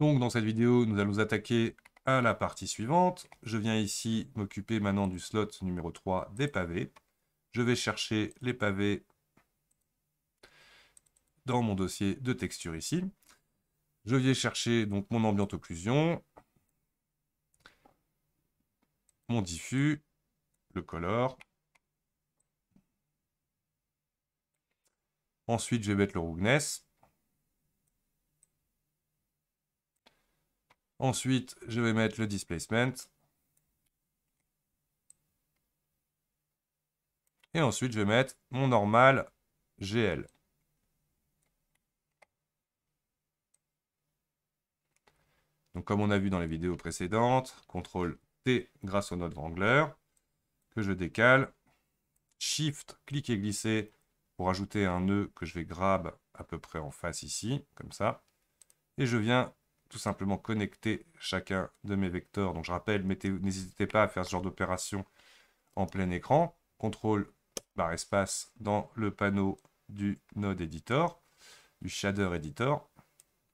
Donc dans cette vidéo, nous allons attaquer à la partie suivante. Je viens ici m'occuper maintenant du slot numéro 3 des pavés. Je vais chercher les pavés dans mon dossier de texture ici. Je viens chercher donc mon ambient occlusion, mon diffus, le color. Ensuite, je vais mettre le rougness. Ensuite, je vais mettre le displacement. Et ensuite, je vais mettre mon normal GL. Donc, comme on a vu dans les vidéos précédentes, CTRL T grâce au node Wrangler, que je décale. Shift, cliquez et glisser pour ajouter un nœud que je vais grab à peu près en face ici, comme ça. Et je viens tout simplement connecter chacun de mes vecteurs. Donc je rappelle, n'hésitez pas à faire ce genre d'opération en plein écran. Contrôle barre espace dans le panneau du Node Editor, du Shader Editor.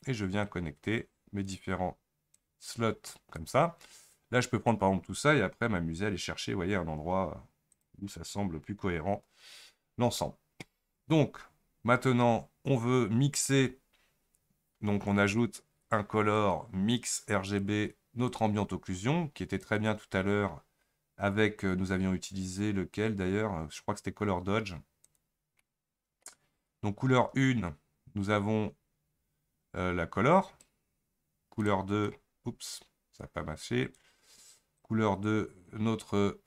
Et je viens connecter mes différents slots comme ça. Là, je peux prendre par exemple tout ça et après m'amuser à aller chercher, voyez, un endroit où ça semble plus cohérent, l'ensemble. Donc, maintenant, on veut mixer. Donc, on ajoute color mix RGB notre ambiante occlusion qui était très bien tout à l'heure avec euh, nous avions utilisé lequel d'ailleurs euh, je crois que c'était Color Dodge donc couleur 1 nous avons euh, la color couleur 2 oups ça n'a pas marché couleur 2 notre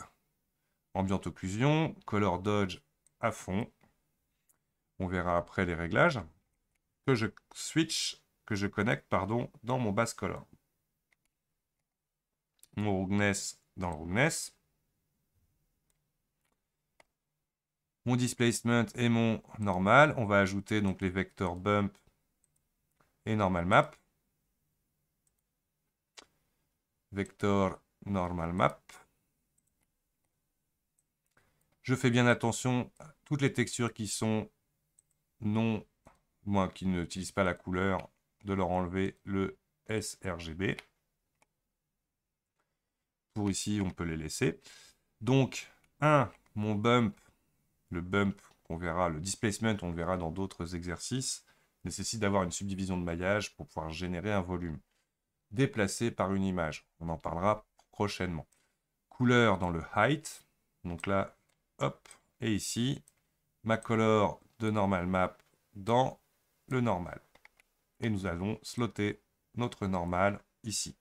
ambiante occlusion color Dodge à fond on verra après les réglages que je switch je connecte pardon, dans mon base color. Mon rougness dans le Mon displacement et mon normal. On va ajouter donc les vecteurs bump et normal map. Vector normal map. Je fais bien attention à toutes les textures qui sont non, moi qui n'utilise pas la couleur de leur enlever le sRGB. Pour ici, on peut les laisser. Donc, un, mon bump, le bump qu'on verra, le displacement, on verra dans d'autres exercices, nécessite d'avoir une subdivision de maillage pour pouvoir générer un volume. Déplacé par une image, on en parlera prochainement. Couleur dans le height, donc là, hop, et ici, ma color de normal map dans le normal et nous allons slotter notre normal ici.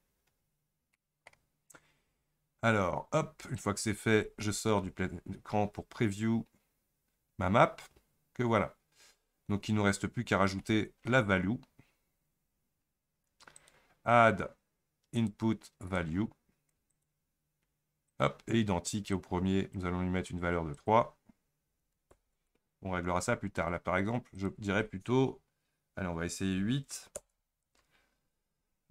Alors, hop, une fois que c'est fait, je sors du plein écran pour preview ma map, que voilà. Donc, il ne nous reste plus qu'à rajouter la value. Add input value. Hop, et identique au premier, nous allons lui mettre une valeur de 3. On réglera ça plus tard. Là, par exemple, je dirais plutôt on va essayer 8.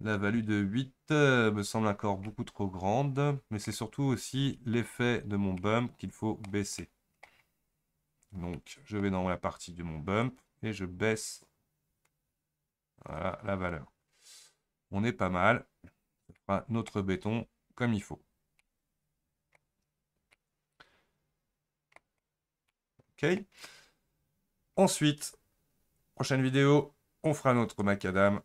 La value de 8 euh, me semble encore beaucoup trop grande, mais c'est surtout aussi l'effet de mon bump qu'il faut baisser. Donc, je vais dans la partie de mon bump et je baisse la valeur. On est pas mal. notre béton comme il faut. OK. Ensuite, prochaine vidéo, on fera notre macadam